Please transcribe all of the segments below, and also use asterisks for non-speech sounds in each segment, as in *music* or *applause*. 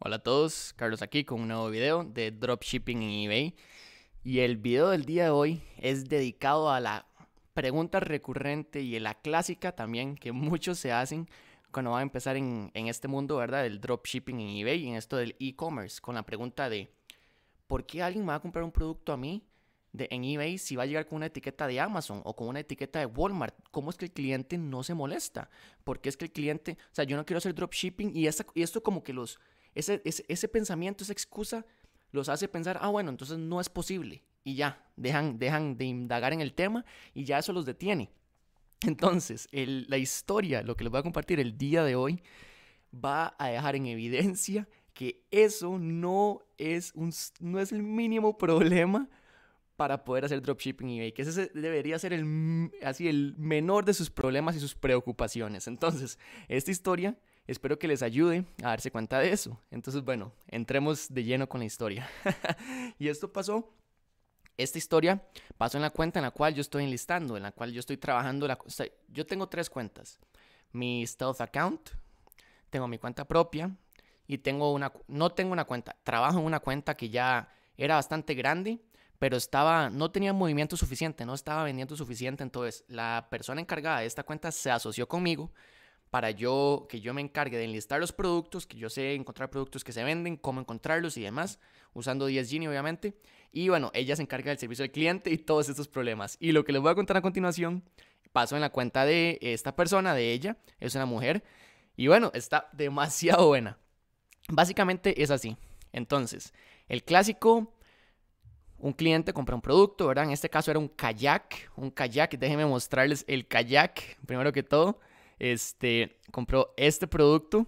Hola a todos, Carlos aquí con un nuevo video de dropshipping en eBay. Y el video del día de hoy es dedicado a la pregunta recurrente y la clásica también que muchos se hacen cuando van a empezar en, este mundo, ¿verdad? Del dropshipping en eBay y en esto del e-commerce, con la pregunta de ¿por qué alguien me va a comprar un producto a mí de, en eBay si va a llegar con una etiqueta de Amazon o con una etiqueta de Walmart. ¿Cómo es que el cliente no se molesta? Porque es que el cliente, o sea, yo no quiero hacer dropshipping y, y esto como que los, ese, ese, pensamiento, esa excusa, los hace pensar, ah, bueno, entonces no es posible. Y ya, dejan, de indagar en el tema y ya eso los detiene. Entonces, la historia, lo que les voy a compartir el día de hoy, va a dejar en evidencia que eso no es, no es el mínimo problema para poder hacer dropshipping eBay, que ese debería ser el, así, el menor de sus problemas y sus preocupaciones. Entonces, esta historia Espero que les ayude a darse cuenta de eso. Entonces, bueno, entremos de lleno con la historia. *laughs* y esto pasó esta historia pasó en la cuenta en la cual yo estoy enlistando, en la cual yo estoy trabajando. yo tengo tres cuentas. Mi Stealth Account, tengo mi cuenta propia y tengo una, no tengo una cuenta. Trabajo en una cuenta que ya era bastante grande, pero estaba, no tenía movimiento suficiente, no estaba vendiendo suficiente. Entonces, la persona encargada de esta cuenta se asoció conmigo para yo, que yo me encargue de enlistar los productos, que yo sé encontrar productos que se venden, cómo encontrarlos y demás, usando 10 Genie obviamente. Y bueno, ella se encarga del servicio al cliente y todos estos problemas. Y lo que les voy a contar a continuación paso en la cuenta de esta persona, de ella, es una mujer. Y bueno, está demasiado buena. Básicamente es así. Entonces, el clásico, un cliente compra un producto, ¿verdad? En este caso era un kayak, un kayak, déjenme mostrarles el kayak, primero que todo. Este, compró este producto,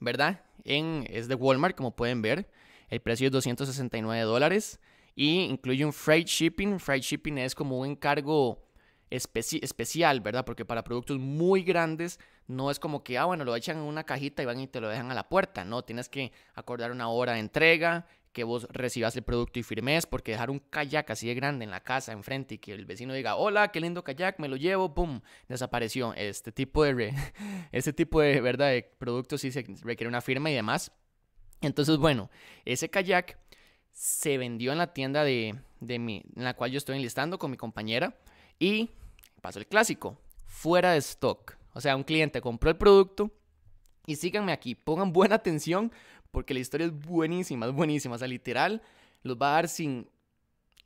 ¿verdad? En, es de Walmart, como pueden ver. El precio es 269 dólares y incluye un freight shipping. Freight shipping es como un encargo especial, ¿verdad? Porque para productos muy grandes no es como que, ah, bueno, lo echan en una cajita y van y te lo dejan a la puerta. No, tienes que acordar una hora de entrega, que vos recibas el producto y firmes, porque dejar un kayak así de grande en la casa enfrente y que el vecino diga, hola, qué lindo kayak, me lo llevo, ¡pum! Desapareció. Este tipo de, *laughs* este tipo de, ¿verdad? de productos sí se requiere una firma y demás. Entonces, bueno, ese kayak se vendió en la tienda de, de mi, en la cual yo estoy enlistando con mi compañera y pasó el clásico, fuera de stock. O sea, un cliente compró el producto y síganme aquí, pongan buena atención porque la historia es buenísima, es buenísima, o sea, literal, los va a dar sin...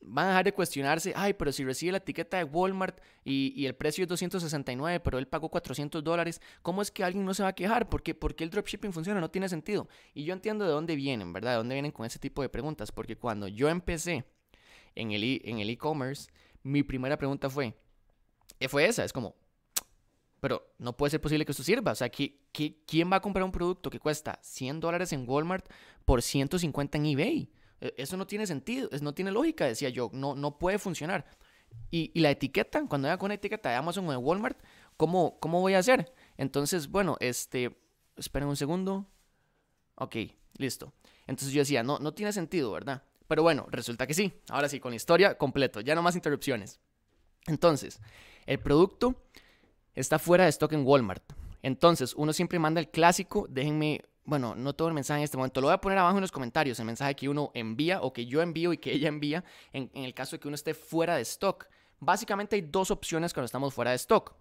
Van a dejar de cuestionarse, ay, pero si recibe la etiqueta de Walmart y, el precio es 269, pero él pagó 400 dólares, ¿cómo es que alguien no se va a quejar? ¿Por qué, el dropshipping funciona? No tiene sentido. Y yo entiendo de dónde vienen, ¿verdad? De dónde vienen con ese tipo de preguntas, porque cuando yo empecé en el e-commerce, mi primera pregunta fue, eh, fue esa, es como, pero no puede ser posible que esto sirva. O sea, quién va a comprar un producto que cuesta 100 dólares en Walmart por 150 en eBay? E, eso no tiene sentido, no tiene lógica, decía yo, no, no puede funcionar. Y, la etiqueta, cuando haga con una etiqueta de Amazon o de Walmart, ¿cómo, ¿cómo voy a hacer? Entonces, bueno, este, esperen un segundo. Ok, listo. Entonces yo decía, no, no tiene sentido, ¿verdad? Pero bueno, resulta que sí. Ahora sí, con la historia completo, ya no más interrupciones. Entonces, el producto está fuera de stock en Walmart. Entonces, uno siempre manda el clásico, déjenme, bueno, no todo el mensaje en este momento, lo voy a poner abajo en los comentarios, el mensaje que uno envía o que yo envío y que *laughs* ella envía en, el caso de que uno esté fuera de stock. Básicamente hay dos opciones cuando estamos fuera de stock.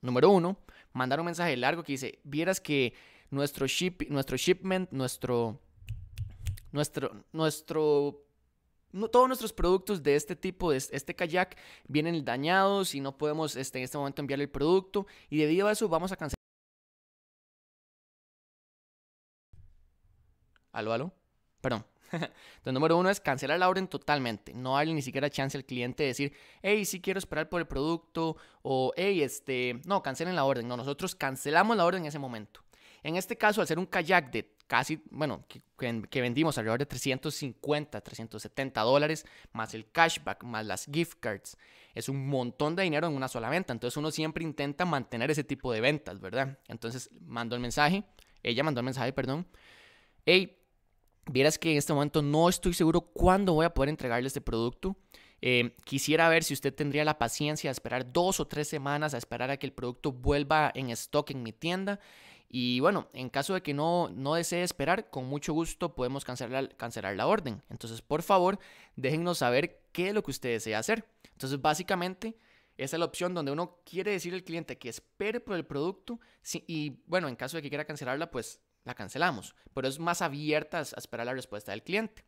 Número uno, mandar un mensaje largo que dice, vieras que nuestro, ship, nuestro shipment, nuestro, nuestro, nuestro todos nuestros productos de este tipo, de este kayak, vienen dañados y no podemos este, en este momento enviar el producto. Y debido a eso vamos a cancelar. Aló, aló. Perdón. *laughs* Entonces, número uno es cancelar la orden totalmente. No hay ni siquiera chance al cliente de decir, hey, sí quiero esperar por el producto. O, hey, este. No, cancelen la orden. No, nosotros cancelamos la orden en ese momento. En este caso, al ser un kayak de casi, bueno, que, vendimos alrededor de 350, 370 dólares, más el cashback, más las gift cards. Es un montón de dinero en una sola venta. Entonces uno siempre intenta mantener ese tipo de ventas, ¿verdad? Entonces mandó el mensaje, ella mandó el mensaje, perdón. Hey, vieras que en este momento no estoy seguro cuándo voy a poder entregarle este producto. Eh, quisiera ver si usted tendría la paciencia de esperar dos o tres semanas a esperar a que el producto vuelva en stock en mi tienda. Y bueno, en caso de que no, no desee esperar, con mucho gusto podemos cancelar, cancelar la orden. Entonces, por favor, déjennos saber qué es lo que usted desea hacer. Entonces, básicamente, esa es la opción donde uno quiere decir al cliente que espere por el producto y bueno, en caso de que quiera cancelarla, pues la cancelamos. Pero es más abierta a esperar la respuesta del cliente.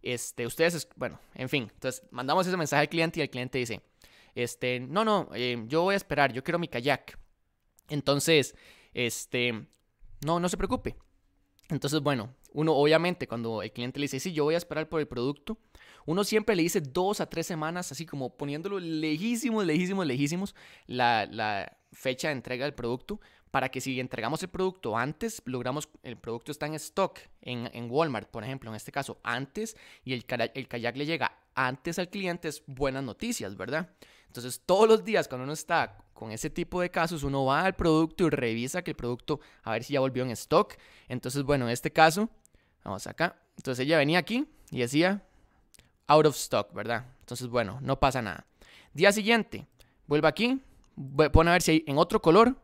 Este, ustedes, bueno, en fin, entonces mandamos ese mensaje al cliente y el cliente dice, este, no, no, eh, yo voy a esperar, yo quiero mi kayak. Entonces, este, no, no se preocupe. Entonces, bueno, uno obviamente cuando el cliente le dice, sí, yo voy a esperar por el producto, uno siempre le dice dos a tres semanas, así como poniéndolo lejísimos, lejísimos, lejísimos, la, la fecha de entrega del producto, para que si entregamos el producto antes, logramos, el producto está en stock en, Walmart, por ejemplo, en este caso, antes, y el, el kayak le llega antes al cliente, es buenas noticias, ¿verdad? Entonces, todos los días cuando uno está con ese tipo de casos, uno va al producto y revisa que el producto, a ver si ya volvió en stock. Entonces, bueno, en este caso, vamos acá. Entonces ella venía aquí y decía, out of stock, ¿verdad? Entonces, bueno, no pasa nada. Día siguiente, vuelvo aquí, pone a ver si hay en otro color,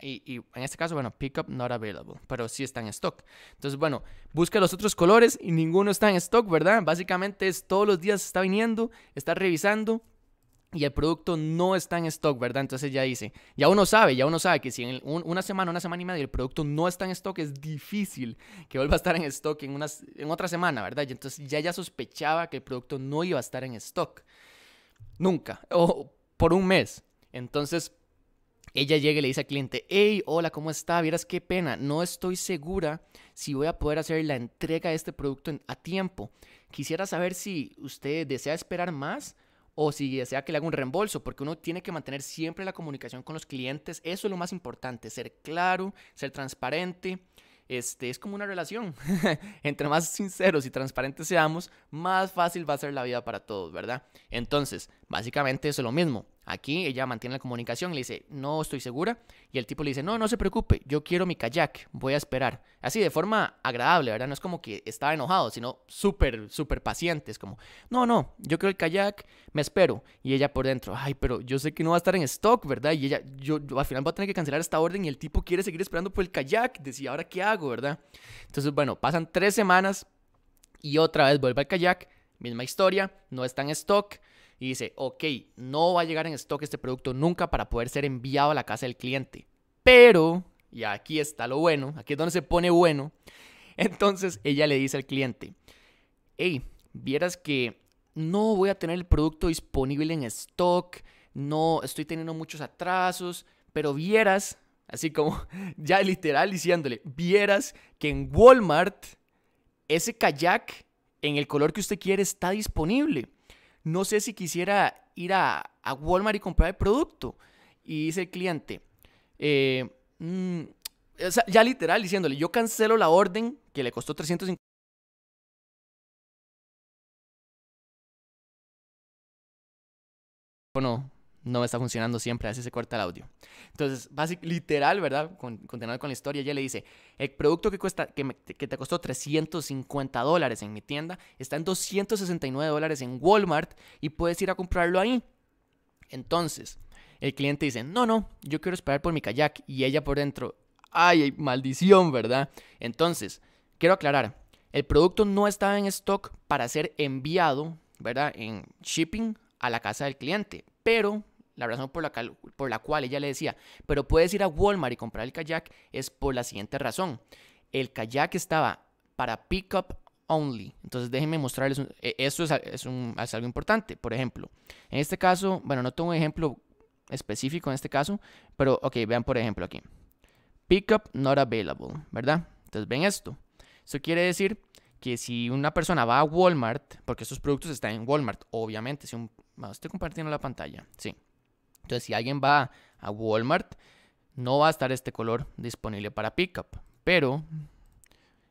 y, en este caso, bueno, pickup not available, pero sí está en stock. Entonces, bueno, busca los otros colores y ninguno está en stock, ¿verdad? Básicamente es todos los días está viniendo, está revisando y el producto no está en stock, ¿verdad? Entonces ya dice, ya uno sabe, ya uno sabe que si en una semana, una semana y media el producto no está en stock, es difícil que vuelva a estar en stock en, unas, en otra semana, ¿verdad? Y entonces ya ya sospechaba que el producto no iba a estar en stock. Nunca, o por un mes, entonces, ella llega y le dice al cliente, hey, hola, ¿cómo está? Vieras qué pena, no estoy segura si voy a poder hacer la entrega de este producto a tiempo. Quisiera saber si usted desea esperar más o si desea que le haga un reembolso, porque uno tiene que mantener siempre la comunicación con los clientes. Eso es lo más importante, ser claro, ser transparente. Este, es como una relación. *laughs* Entre más sinceros y transparentes seamos, más fácil va a ser la vida para todos, ¿verdad? Entonces, básicamente eso es lo mismo. Aquí ella mantiene la comunicación, le dice, no estoy segura. Y el tipo le dice, no, no se preocupe, yo quiero mi kayak, voy a esperar. Así, de forma agradable, ¿verdad? No es como que estaba enojado, sino súper, súper paciente. Es como, no, no, yo quiero el kayak, me espero. Y ella por dentro, ay, pero yo sé que no va a estar en stock, ¿verdad? Y ella, yo, al final voy a tener que cancelar esta orden y el tipo quiere seguir esperando por el kayak. Decía, ¿ahora qué hago, verdad? Entonces, bueno, pasan tres semanas y otra vez vuelve al kayak, misma historia, no está en stock y dice, ok, no va a llegar en stock este producto nunca para poder ser enviado a la casa del cliente. Pero, y aquí está lo bueno, aquí es donde se pone bueno, *laughs* entonces ella le dice al cliente, hey, vieras que no voy a tener el producto disponible en stock, no estoy teniendo muchos atrasos, pero vieras, así como *laughs* ya literal diciéndole, vieras que en Walmart ese kayak en el color que usted quiere está disponible no sé si quisiera ir a, Walmart y comprar el producto. Y dice el cliente, eh, mm, ya literal diciéndole, yo cancelo la orden que le costó 350. no no está funcionando siempre, así se corta el audio. Entonces, literal, ¿verdad? continuando con la historia, ella le dice, el producto que, cuesta, que, que te costó 350 dólares en mi tienda está en 269 dólares en Walmart y puedes ir a comprarlo ahí. Entonces, el cliente dice, no, no, yo quiero esperar por mi kayak y ella por dentro, ay, maldición, ¿verdad? Entonces, quiero aclarar, el producto no estaba en stock para ser enviado, ¿verdad? En shipping a la casa del cliente, pero la razón por la, por la cual ella le decía, pero puedes ir a Walmart y comprar el kayak es por la siguiente razón. El kayak estaba para pickup only. Entonces déjenme mostrarles, e, esto es, es, algo importante. Por ejemplo, en este caso, bueno, no tengo un ejemplo específico en este caso, pero ok, vean por ejemplo aquí. Pickup not available, ¿verdad? Entonces ven esto. eso quiere decir que si una persona va a Walmart, porque estos productos están en Walmart, obviamente, si Estoy compartiendo la pantalla, sí. Entonces, si alguien va a Walmart, no va a estar este color disponible para pickup. Pero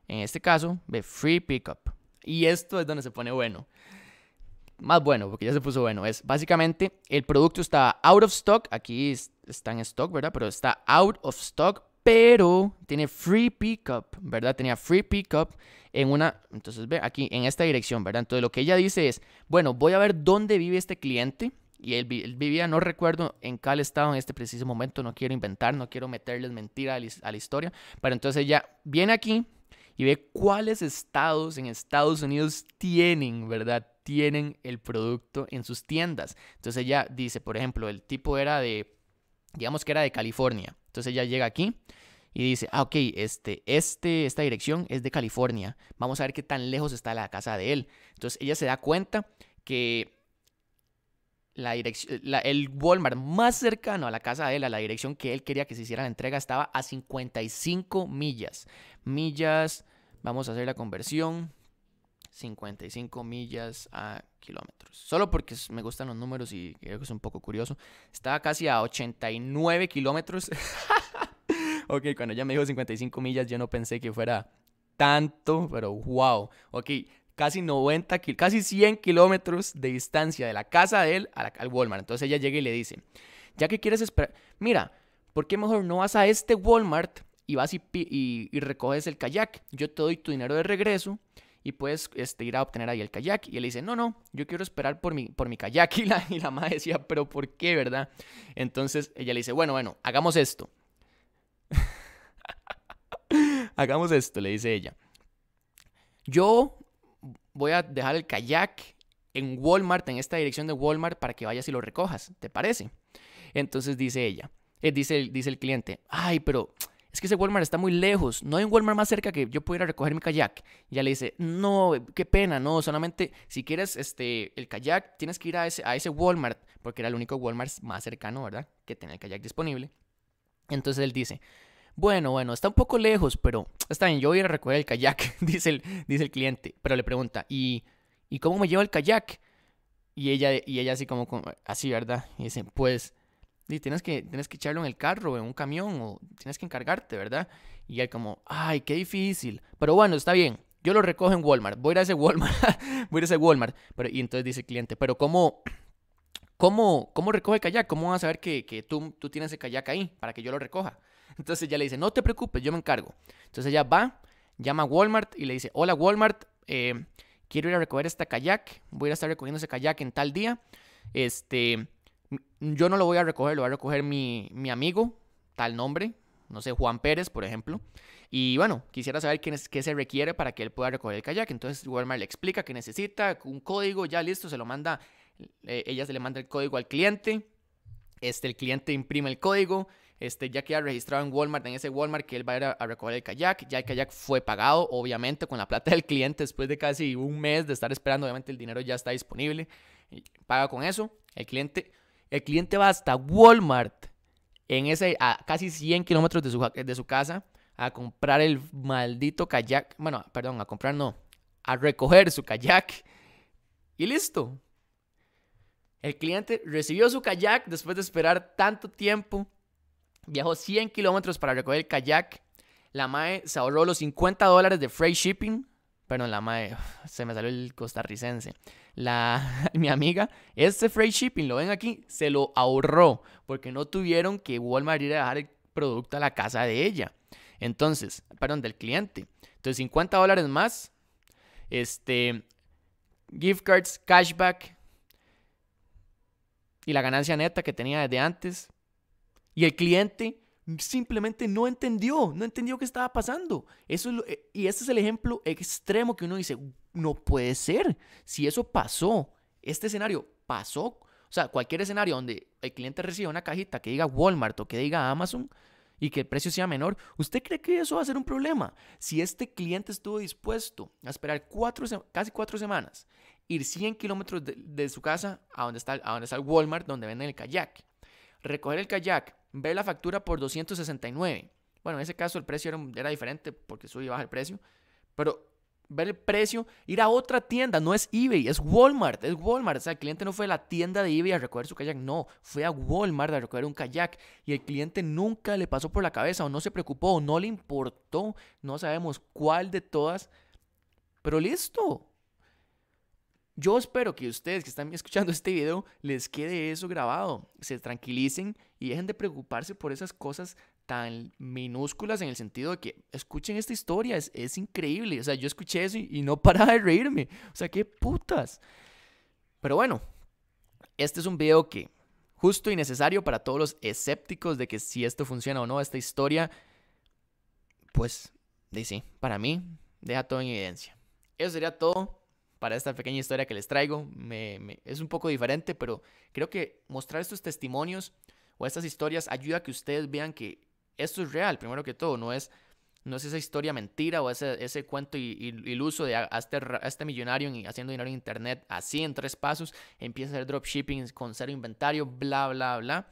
en este caso, ve free pickup. Y esto es donde se pone bueno. Más bueno, porque ya se puso bueno. Es básicamente el producto está out of stock. Aquí está en stock, ¿verdad? Pero está out of stock. Pero tiene free pickup, ¿verdad? Tenía free pickup en una. Entonces, ve aquí en esta dirección, ¿verdad? Entonces, lo que ella dice es: bueno, voy a ver dónde vive este cliente y él, vivía, no recuerdo en cuál estado en este preciso momento, no quiero inventar, no quiero meterles mentira a la, historia, pero entonces ella viene aquí y ve cuáles estados en Estados Unidos tienen, ¿verdad? Tienen el producto en sus tiendas. Entonces ella dice, por ejemplo, el tipo era de, digamos que era de California. Entonces ella llega aquí y dice, ah, ok, este, este, esta dirección es de California. Vamos a ver qué tan lejos está la casa de él. Entonces ella se da cuenta que la dirección, eh, el Walmart más cercano a la casa de él, a la dirección que él quería que se hiciera la entrega, estaba a 55 millas. Millas, vamos a hacer la conversión. 55 millas a kilómetros. Solo porque me gustan los números y que es un poco curioso. Estaba casi a 89 kilómetros. *laughs* ok, cuando ya me dijo 55 millas, yo no pensé que fuera tanto, pero wow. Ok, casi 90, casi 100 kilómetros de distancia de la casa de él al Walmart. Entonces ella llega y le dice, ya que quieres esperar, mira, ¿por qué mejor no vas a este Walmart y vas y, y, recoges el kayak? Yo te doy tu dinero de regreso y puedes este, ir a obtener ahí el kayak. Y él dice, no, no, yo quiero esperar por mi, por mi kayak. *laughs* Y la, y la madre decía, pero ¿por qué, verdad? Entonces ella le dice, bueno, bueno, hagamos esto. *laughs* hagamos esto, le dice ella. Yo voy a dejar el kayak en Walmart, en esta dirección de Walmart, para que vayas y lo recojas, ¿te parece? Entonces dice ella, eh, dice, el cliente, ay, pero es que ese Walmart está muy lejos, no hay un Walmart más cerca que yo pudiera recoger mi kayak. Y le dice, no, qué pena, no, solamente si quieres este, el kayak, tienes que ir a ese, a ese Walmart, porque era el único Walmart más cercano, ¿verdad? Que tenía el kayak disponible. Entonces él dice, bueno, bueno, está un poco lejos, pero está bien, yo voy a recoger el kayak, *laughs* dice el, dice el cliente. Pero le pregunta, ¿y, ¿y cómo me lleva el kayak? Y ella, y ella así como, así, ¿verdad? Y dice, pues, tienes que, tienes que echarlo en el carro, en un camión, o tienes que encargarte, ¿verdad? Y él como, ay, qué difícil. Pero bueno, está bien, yo lo recojo en Walmart, voy a ir a ese Walmart, *laughs* voy a ir a ese Walmart. Pero, y entonces dice el cliente, pero ¿cómo, cómo, cómo recoge el kayak? ¿Cómo vas a saber que, tú, tú tienes el kayak ahí para que yo lo recoja? Entonces ella le dice, no te preocupes, yo me encargo. Entonces ella va, llama a Walmart y le dice, hola Walmart, eh, quiero ir a recoger esta kayak, voy a, estar recogiendo ese kayak en tal día. Este, yo no lo voy a recoger, lo va a recoger mi, amigo, tal nombre, no sé, Juan Pérez, por ejemplo. Y bueno, quisiera saber qué, qué, se requiere para que él pueda recoger el kayak. Entonces Walmart le explica que necesita un código, ya listo, se lo manda, eh, ella se le manda el código al cliente. Este, el cliente imprime el código, este, ya ha registrado en Walmart, en ese Walmart que él va a ir a, recoger el kayak. Ya el kayak fue pagado, obviamente, con la plata del cliente después de casi un mes de estar esperando. Obviamente el dinero ya está disponible. Paga con eso. El cliente, el cliente va hasta Walmart, en ese, a casi 100 kilómetros de su, eh, de su casa, a comprar el maldito kayak. Bueno, perdón, a comprar no. A recoger su kayak. Y listo. El cliente recibió su kayak después de esperar tanto tiempo Viajó 100 kilómetros para recoger el kayak. La MAE se ahorró los 50 dólares de freight shipping. Perdón, la MAE, se me salió el costarricense. La, *laughs* mi amiga, este freight shipping, lo ven aquí, se lo ahorró porque no tuvieron que Walmart ir a dejar el producto a la casa de ella. Entonces, perdón, del cliente. Entonces, 50 dólares más. Este, gift cards, cashback. Y la ganancia neta que tenía desde antes, y el cliente simplemente no entendió, no entendió qué estaba pasando. Eso eh, y este es el ejemplo extremo que uno dice, no puede ser, si eso pasó, este escenario pasó, o sea, cualquier escenario donde el cliente reciba una cajita que diga Walmart o que diga Amazon y que el precio sea menor, ¿usted cree que eso va a ser un problema? Si este cliente estuvo dispuesto a esperar cuatro, casi cuatro semanas, ir 100 kilómetros de, su casa a donde, está, a donde está el Walmart, donde venden el kayak, recoger el kayak, ver la factura por 269. Bueno, en ese caso el precio era, diferente porque sube y baja el precio, pero ver el precio, ir a otra tienda, no es eBay, es Walmart, es Walmart. O sea, el cliente no fue a la tienda de eBay a recoger su kayak, no, fue a Walmart a recoger un kayak y el cliente nunca le pasó por la cabeza o no se preocupó o no le importó, no sabemos cuál de todas, pero listo. Yo espero que ustedes que están escuchando este video les quede eso grabado, se tranquilicen y dejen de preocuparse por esas cosas tan minúsculas en el sentido de que escuchen esta historia, es, increíble. O sea, yo escuché eso y, no paraba de reírme. O sea, qué putas. Pero bueno, este es un video que justo y necesario para todos los escépticos de que si esto funciona o no, esta historia, pues, dice, sí, para mí, deja todo en evidencia. Eso sería todo para esta pequeña historia que les traigo. es un poco diferente, pero creo que mostrar estos testimonios o estas historias ayuda a que ustedes vean que esto es real, primero que todo, no es, no es esa historia mentira o ese, ese cuento iluso de este, este, millonario haciendo dinero en internet así en tres pasos, empieza a hacer dropshipping con cero inventario, bla, bla, bla.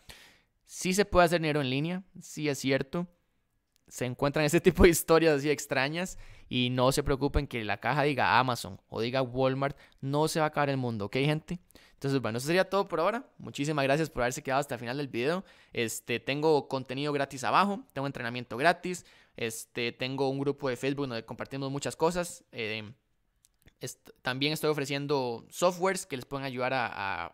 Sí se puede hacer dinero en línea, sí es cierto. Se encuentran ese *laughs* tipo de historias así extrañas y no se preocupen que la caja diga Amazon o diga Walmart, no se va a acabar el mundo, ¿ok, gente? Entonces, bueno, eso sería todo por ahora. Muchísimas gracias por haberse quedado hasta el final del video. Este, tengo contenido gratis abajo, tengo entrenamiento gratis, este, tengo un grupo de Facebook donde compartimos muchas cosas. Eh, también estoy ofreciendo softwares que les pueden ayudar a,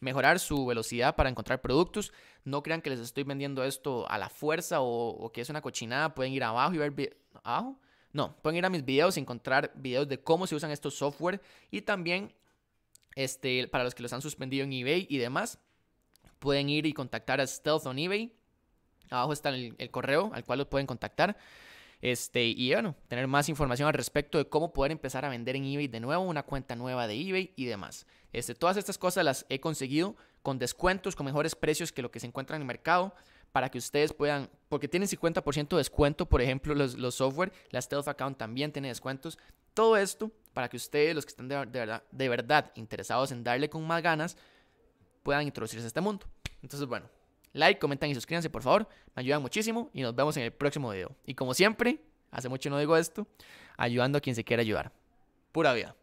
mejorar su velocidad para encontrar productos. No crean que les estoy vendiendo esto a la fuerza o que es una cochinada. Pueden ir abajo y ver abajo no, pueden ir a mis videos y encontrar videos de cómo se usan estos software y también este, para los que los han suspendido en eBay y demás, pueden ir y contactar a Stealth on eBay. Abajo está el, correo al cual los pueden contactar. Este, y bueno, tener más información al respecto de cómo poder empezar a vender en eBay de nuevo, una cuenta nueva de eBay y demás. Este, todas estas cosas las he conseguido con descuentos, con mejores precios que lo que se encuentra en el mercado para que ustedes puedan, porque tienen 50% de descuento, por ejemplo, los, software, la Stealth Account también tiene descuentos. Todo esto para que ustedes, los que están de, verdad, de verdad interesados en darle con más ganas, puedan introducirse a este mundo. Entonces, bueno, like, comentan y suscríbanse, por favor. Me ayudan muchísimo y nos vemos en el próximo video. Y como siempre, hace mucho no digo esto, ayudando a quien se quiera ayudar. Pura vida.